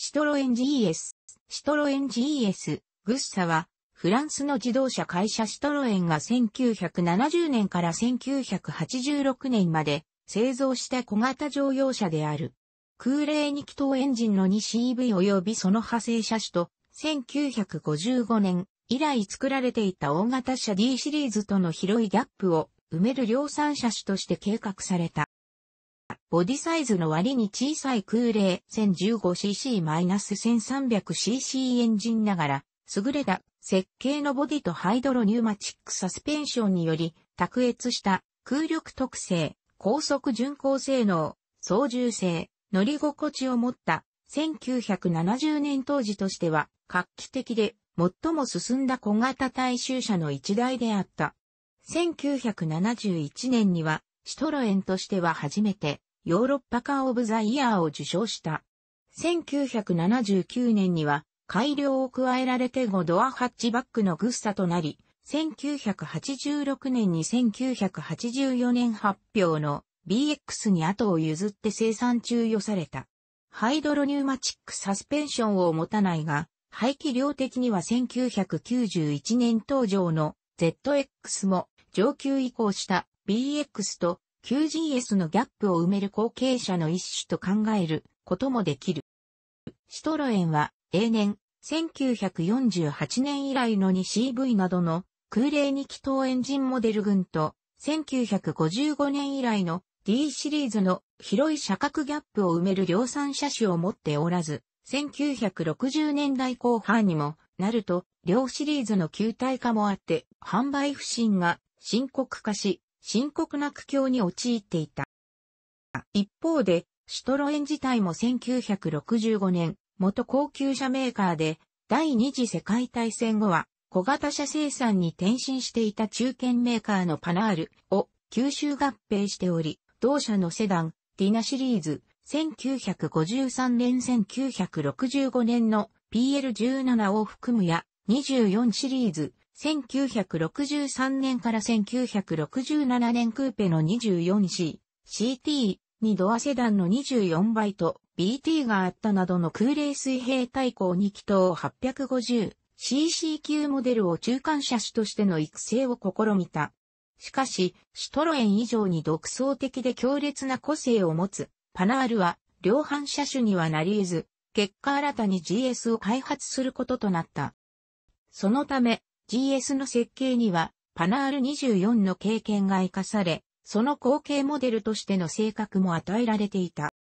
シトロエン GS。シトロエン GS、グッサは、フランスの自動車会社シトロエンが1970年から1986年まで製造した小型乗用車である。空冷2気筒エンジンの 2CV 及びその派生車種と、1955年以来作られていた大型車 D シリーズとの広いギャップを埋める量産車種として計画された。ボディサイズの割に小さい空冷 1015cc-1300cc エンジンながら、優れた設計のボディとハイドロニューマチックサスペンションにより、卓越した空力特性、高速巡航性能、操縦性、乗り心地を持った1970年当時としては画期的で最も進んだ小型大衆車の一台であった。1971年にはシトロエンとしては初めてヨーロッパカーオブザイヤーを受賞した。1979年には改良を加えられて5ドアハッチバックのグッサとなり、1986年に1984年発表の BX に後を譲って生産中与された。ハイドロニューマチックサスペンションを持たないが、排気量的には1991年登場の ZX も上級移行した BX と QGS のギャップを埋める後継者の一種と考えることもできる。シトロエンは、永年、1948年以来の 2CV などの空冷2気筒エンジンモデル群と、1955年以来の D シリーズの広い車格ギャップを埋める量産車種を持っておらず、1960年代後半にもなると、両シリーズの球体化もあって、販売不振が深刻化し、深刻な苦境に陥っていた。一方で、シュトロエン自体も1965年、元高級車メーカーで、第二次世界大戦後は、小型車生産に転身していた中堅メーカーのパナールを吸収合併しており、同社のセダン、ディナシリーズ、1953年1965年の PL17 を含むや24シリーズ、1963年から1967年クーペの 24C、CT、2ドアセダンの24倍と BT があったなどの空冷水平対向2気筒 850cc 級モデルを中間車種としての育成を試みた。しかし、シュトロエン以上に独創的で強烈な個性を持つパナールは量販車種にはなり得ず、結果新たに GS を開発することとなった。そのため、GS の設計には、パナール24の経験が活かされ、その後継モデルとしての性格も与えられていた。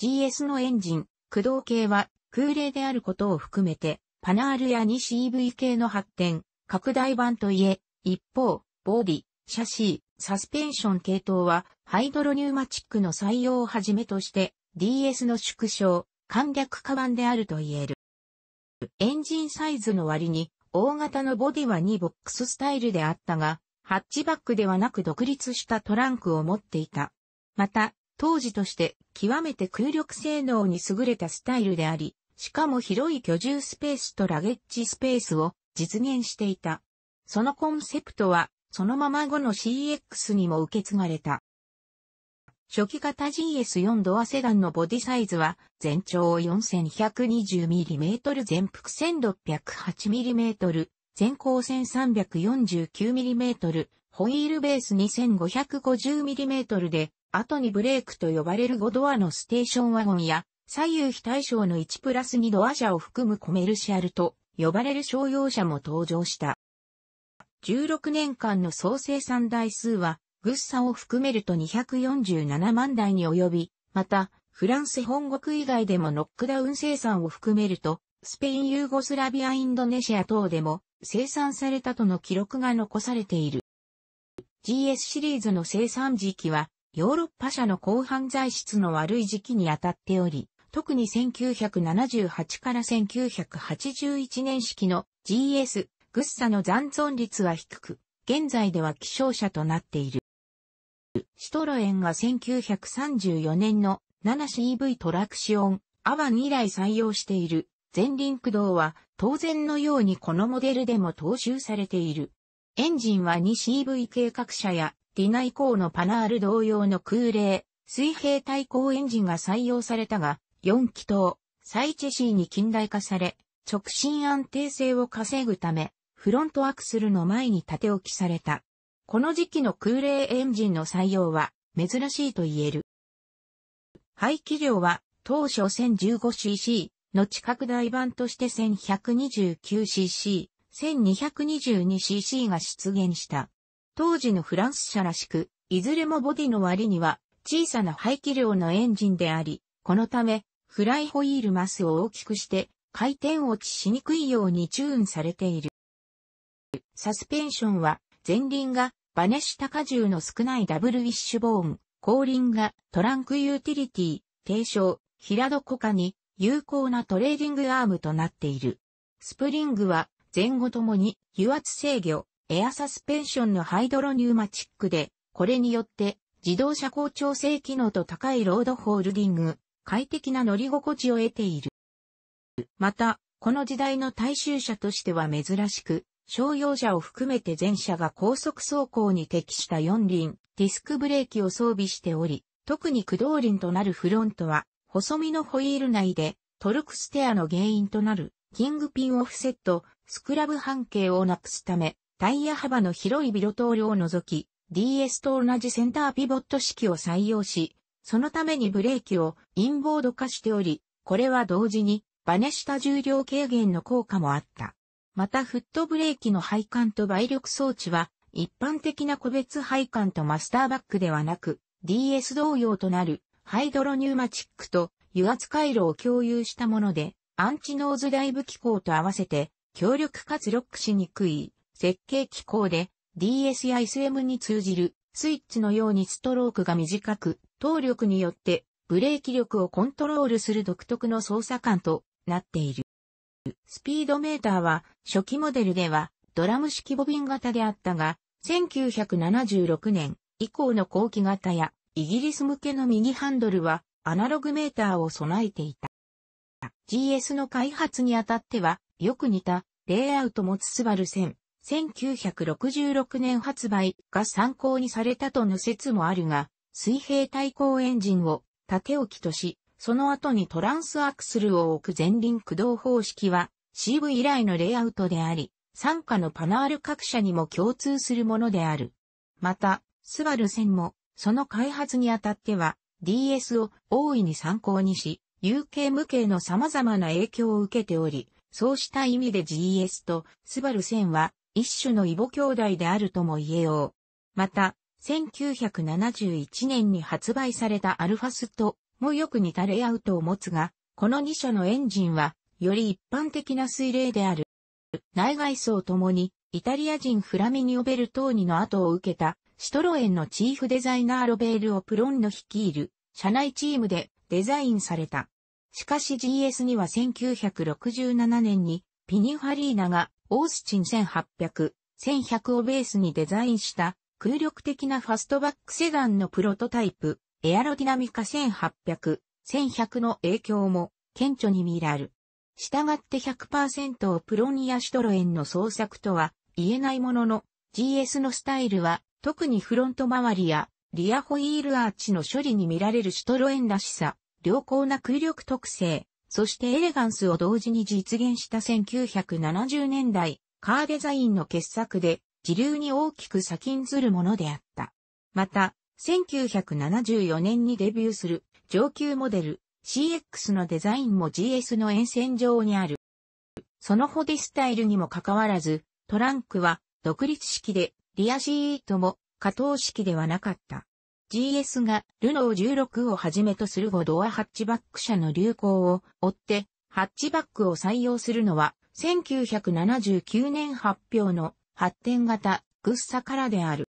GS のエンジン、駆動系は空冷であることを含めて、パナールや 2CV 系の発展、拡大版といえ、一方、ボディ、シャシー、サスペンション系統は、ハイドロニューマチックの採用をはじめとして、DS の縮小、簡略化版であると言える。エンジンサイズの割に、大型のボディは2ボックススタイルであったが、ハッチバックではなく独立したトランクを持っていた。また、当時として極めて空力性能に優れたスタイルであり、しかも広い居住スペースとラゲッジスペースを実現していた。そのコンセプトは、そのまま後の CX にも受け継がれた。初期型 GS4 ドアセダンのボディサイズは全長 4120mm 全幅 1608mm 全高 1349mm ホイールベース 2550mm で後にブレークと呼ばれる5ドアのステーションワゴンや左右非対称の1プラス2ドア車を含むコメルシャルと呼ばれる商用車も登場した。16年間の総生産台数はグッサを含めると247万台に及び、また、フランス本国以外でもノックダウン生産を含めると、スペイン、ユーゴスラビア、インドネシア等でも生産されたとの記録が残されている。GS シリーズの生産時期は、ヨーロッパ社の後半材質の悪い時期に当たっており、特に1978から1981年式の GS、グッサの残存率は低く、現在では希少者となっている。シトロエンが1934年の 7CV トラクション、アワン以来採用している前輪駆動は当然のようにこのモデルでも踏襲されている。エンジンは 2CV 計画車やディナイコーのパナール同様の空冷、水平対向エンジンが採用されたが、4気筒、サイチェシーに近代化され、直進安定性を稼ぐため、フロントアクスルの前に縦置きされた。この時期の空冷エンジンの採用は珍しいと言える。排気量は当初 1015cc の地拡大版として 1129cc、1222cc が出現した。当時のフランス車らしく、いずれもボディの割には小さな排気量のエンジンであり、このためフライホイールマスを大きくして回転落ちしにくいようにチューンされている。サスペンションは前輪がバネした荷重の少ないダブルウィッシュボーン、後輪がトランクユーティリティ、低床、平床下に有効なトレーディングアームとなっている。スプリングは前後ともに油圧制御、エアサスペンションのハイドロニューマチックで、これによって自動車高調整機能と高いロードホールディング、快適な乗り心地を得ている。また、この時代の大衆車としては珍しく、商用車を含めて全車が高速走行に適した四輪、ディスクブレーキを装備しており、特に駆動輪となるフロントは、細身のホイール内で、トルクステアの原因となる、キングピンオフセット、スクラブ半径をなくすため、タイヤ幅の広いビロトールを除き、DS と同じセンターピボット式を採用し、そのためにブレーキをインボード化しており、これは同時にバネした重量軽減の効果もあった。またフットブレーキの配管と倍力装置は、一般的な個別配管とマスターバックではなく、DS 同様となるハイドロニューマチックと油圧回路を共有したもので、アンチノーズダイブ機構と合わせて、強力かつロックしにくい設計機構で、DS や SM に通じるスイッチのようにストロークが短く、動力によってブレーキ力をコントロールする独特の操作感となっている。スピードメーターは初期モデルではドラム式ボビン型であったが、1976年以降の後期型やイギリス向けの右ハンドルはアナログメーターを備えていた。GS の開発にあたってはよく似たレイアウトもつバル線。1966年発売が参考にされたとの説もあるが、水平対向エンジンを縦置きとし、その後にトランスアクスルを置く前輪駆動方式は CV 以来のレイアウトであり、参加のパナール各社にも共通するものである。また、スバル線も、その開発にあたっては、DS を大いに参考にし、UK 無形の様々な影響を受けており、そうした意味で GS とスバル線は一種の異母兄弟であるとも言えよう。また、1971年に発売されたアルファスともよく似たレイアウトを持つが、この2社のエンジンは、より一般的な水冷である。内外装ともに、イタリア人フラミニオ・ベルトーニの後を受けた、シトロエンのチーフデザイナーロベール・をプロンの率いる、社内チームでデザインされた。しかし GS には1967年に、ピニファリーナが、オースチン1800、1100をベースにデザインした、空力的なファストバックセダンのプロトタイプ、エアロディナミカ1800、1100の影響も顕著に見られる。従って100%をプロニアシュトロエンの創作とは言えないものの GS のスタイルは特にフロント周りやリアホイールアーチの処理に見られるシュトロエンらしさ、良好な空力特性、そしてエレガンスを同時に実現した1970年代、カーデザインの傑作で、自流に大きく先んずるものであった。また、1974年にデビューする上級モデル CX のデザインも GS の沿線上にある。そのホディスタイルにもかかわらず、トランクは独立式で、リアシートも加藤式ではなかった。GS がルノー16をはじめとする5ドアハッチバック車の流行を追って、ハッチバックを採用するのは、1979年発表の発展型グッサからである。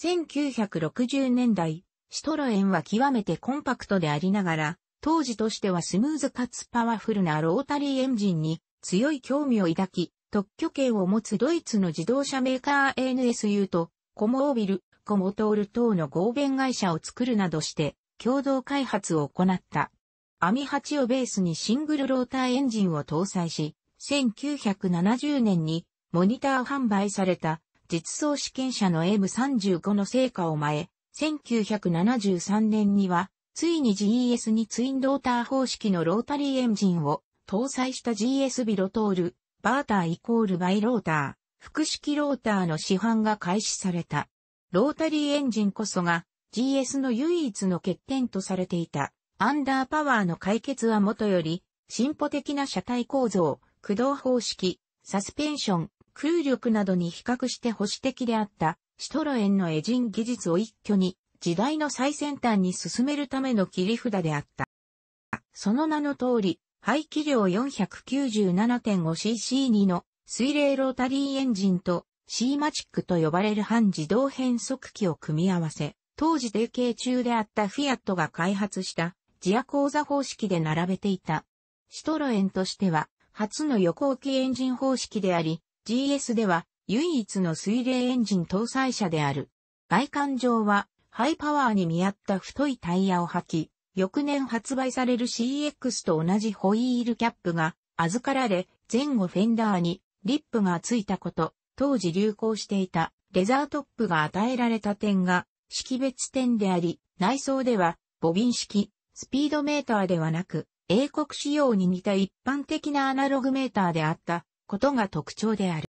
1960年代、シトロエンは極めてコンパクトでありながら、当時としてはスムーズかつパワフルなロータリーエンジンに強い興味を抱き、特許権を持つドイツの自動車メーカー ANSU とコモービル、コモトール等の合弁会社を作るなどして共同開発を行った。アミ8をベースにシングルローターエンジンを搭載し、1970年にモニター販売された実装試験車の M35 の成果を前、1973年には、ついに g s にツインローター方式のロータリーエンジンを搭載した GS ビロトール、バーターイコールバイローター、複式ローターの市販が開始された。ロータリーエンジンこそが GS の唯一の欠点とされていた。アンダーパワーの解決はもとより、進歩的な車体構造、駆動方式、サスペンション、空力などに比較して保守的であったシトロエンのエジン技術を一挙に時代の最先端に進めるための切り札であった。その名の通り、排気量 497.5cc2 の水冷ロータリーエンジンと C マチックと呼ばれる半自動変速機を組み合わせ、当時提携中であったフィアットが開発したジア講座方式で並べていた。シトロエンとしては、初の横置きエンジン方式であり、GS では唯一の水冷エンジン搭載車である。外観上はハイパワーに見合った太いタイヤを履き、翌年発売される CX と同じホイールキャップが預かられ前後フェンダーにリップがついたこと、当時流行していたレザートップが与えられた点が識別点であり、内装ではボビン式、スピードメーターではなく、英国仕様に似た一般的なアナログメーターであったことが特徴である。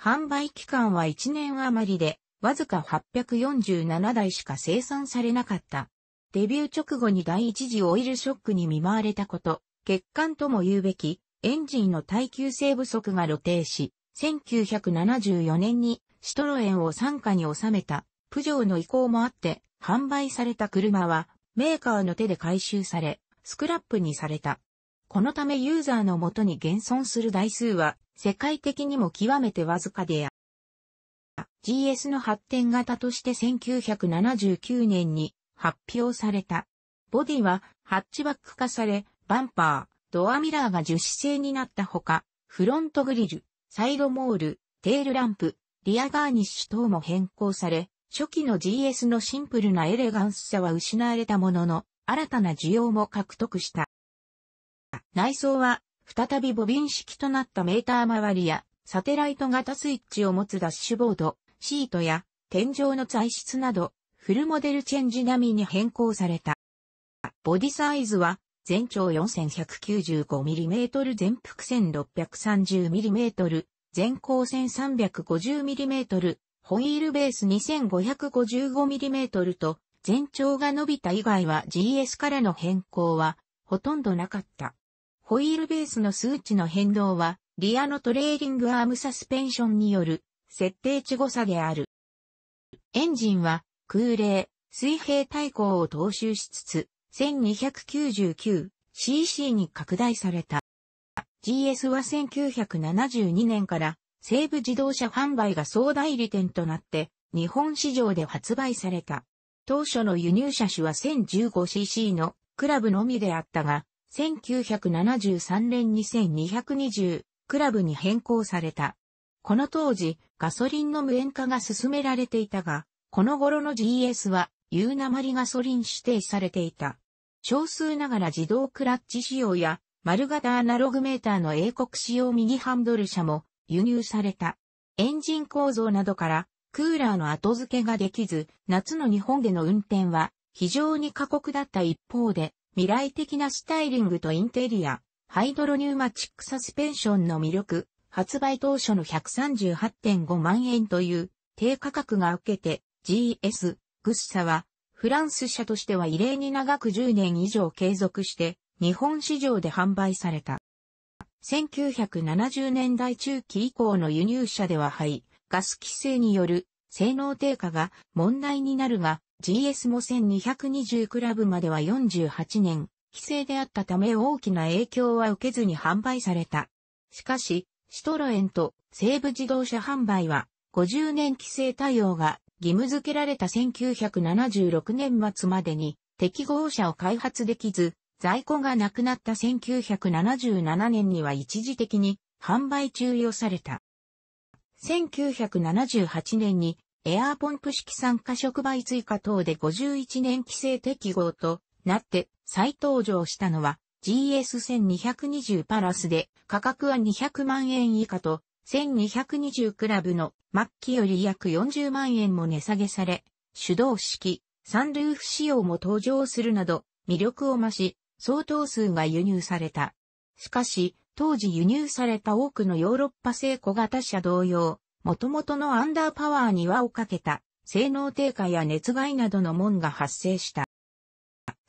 販売期間は1年余りで、わずか847台しか生産されなかった。デビュー直後に第一次オイルショックに見舞われたこと、欠陥とも言うべき、エンジンの耐久性不足が露呈し、1974年にシトロエンを傘下に収めた、プジョーの意向もあって、販売された車は、メーカーの手で回収され、スクラップにされた。このためユーザーのもとに現存する台数は世界的にも極めてわずかである。GS の発展型として1979年に発表された。ボディはハッチバック化され、バンパー、ドアミラーが樹脂製になったほか、フロントグリル、サイドモール、テールランプ、リアガーニッシュ等も変更され、初期の GS のシンプルなエレガンスさは失われたものの、新たな需要も獲得した。内装は、再びボビン式となったメーター周りや、サテライト型スイッチを持つダッシュボード、シートや、天井の材質など、フルモデルチェンジ並みに変更された。ボディサイズは、全長 4195mm 全幅 1630mm、全高 1350mm、ホイールベース 2555mm と、全長が伸びた以外は GS からの変更は、ほとんどなかった。ホイールベースの数値の変動は、リアのトレーリングアームサスペンションによる設定値誤差である。エンジンは空冷、水平対向を踏襲しつつ、1299cc に拡大された。GS は1972年から西部自動車販売が総代理店となって日本市場で発売された。当初の輸入車種は 1015cc のクラブのみであったが、1973年2220クラブに変更された。この当時、ガソリンの無塩化が進められていたが、この頃の GS は、有鉛ガソリン指定されていた。少数ながら自動クラッチ仕様や、丸型アナログメーターの英国仕様右ハンドル車も輸入された。エンジン構造などから、クーラーの後付けができず、夏の日本での運転は非常に過酷だった一方で、未来的なスタイリングとインテリア、ハイドロニューマチックサスペンションの魅力、発売当初の138.5万円という低価格が受けて GS、グッサはフランス車としては異例に長く10年以上継続して日本市場で販売された。1970年代中期以降の輸入車では排ガス規制による性能低下が問題になるが、GS も1220クラブまでは48年、規制であったため大きな影響は受けずに販売された。しかし、シトロエンと西部自動車販売は50年規制対応が義務付けられた1976年末までに適合車を開発できず、在庫がなくなった1977年には一時的に販売中与された。1978年にエアーポンプ式酸化触媒追加等で51年規制適合となって再登場したのは GS1220 パラスで価格は200万円以下と1220クラブの末期より約40万円も値下げされ、手動式、サンルーフ仕様も登場するなど魅力を増し、相当数が輸入された。しかし、当時輸入された多くのヨーロッパ製小型車同様、元々のアンダーパワーに輪をかけた、性能低下や熱害などの門が発生した。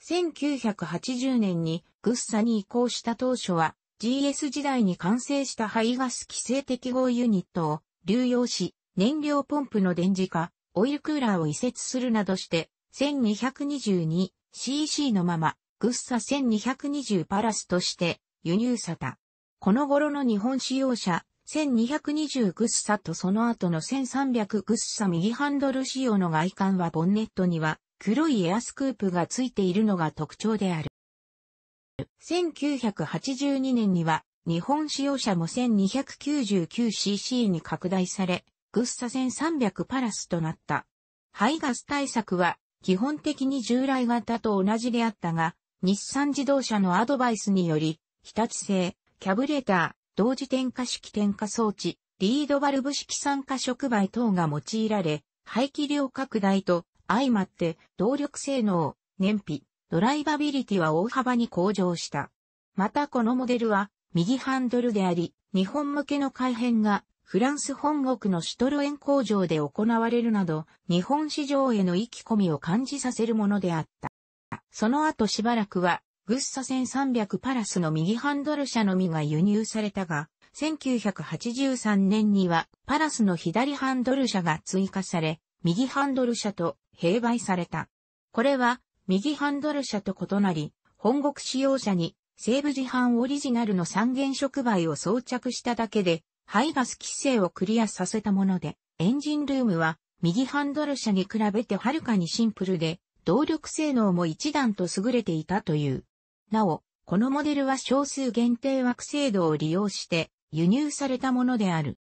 1980年にグッサに移行した当初は GS 時代に完成した排ガス規制適合ユニットを流用し燃料ポンプの電磁化、オイルクーラーを移設するなどして 1222cc のままグッサ1220パラスとして輸入さた。この頃の日本使用者1220グッサとその後の1300グッサ右ハンドル仕様の外観はボンネットには黒いエアスクープがついているのが特徴である。1982年には日本使用車も 1299cc に拡大され、グッサ1300パラスとなった。排ガス対策は基本的に従来型と同じであったが、日産自動車のアドバイスにより、日立製、キャブレター、同時点火式点火装置、リードバルブ式酸化触媒等が用いられ、排気量拡大と相まって動力性能、燃費、ドライバビリティは大幅に向上した。またこのモデルは右ハンドルであり、日本向けの改変がフランス本国のシュトロエン工場で行われるなど、日本市場への意気込みを感じさせるものであった。その後しばらくはグッサ1300パラスの右ハンドル車のみが輸入されたが、1983年にはパラスの左ハンドル車が追加され、右ハンドル車と併売された。これは右ハンドル車と異なり、本国使用車に西部自販オリジナルの三原触媒を装着しただけで、排ガス規制をクリアさせたもので、エンジンルームは右ハンドル車に比べてはるかにシンプルで、動力性能も一段と優れていたという。なお、このモデルは少数限定枠制度を利用して輸入されたものである。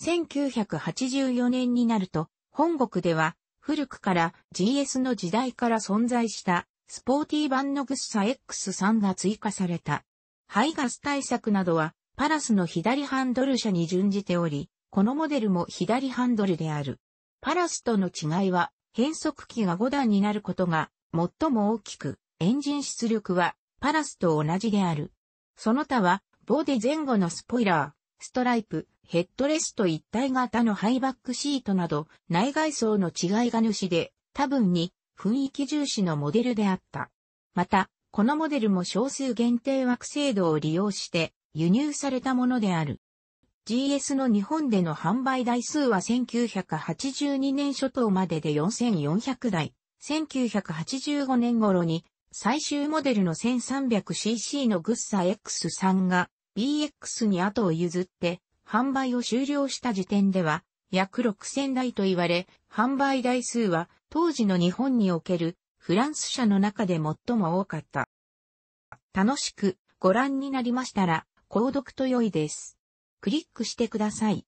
1984年になると、本国では古くから GS の時代から存在したスポーティー版のグッサ X3 が追加された。排ガス対策などはパラスの左ハンドル車に準じており、このモデルも左ハンドルである。パラスとの違いは変速機が5段になることが最も大きく、エンジン出力はパラスと同じである。その他は、ボデ前後のスポイラー、ストライプ、ヘッドレスト一体型のハイバックシートなど、内外装の違いが主で、多分に雰囲気重視のモデルであった。また、このモデルも少数限定枠制度を利用して輸入されたものである。GS の日本での販売台数は1982年初頭までで4400台、1985年頃に最終モデルの 1300cc のグッサ X3 が BX に後を譲って販売を終了した時点では約6000台と言われ、販売台数は当時の日本におけるフランス車の中で最も多かった。楽しくご覧になりましたら、購読と良いです。クリックしてください。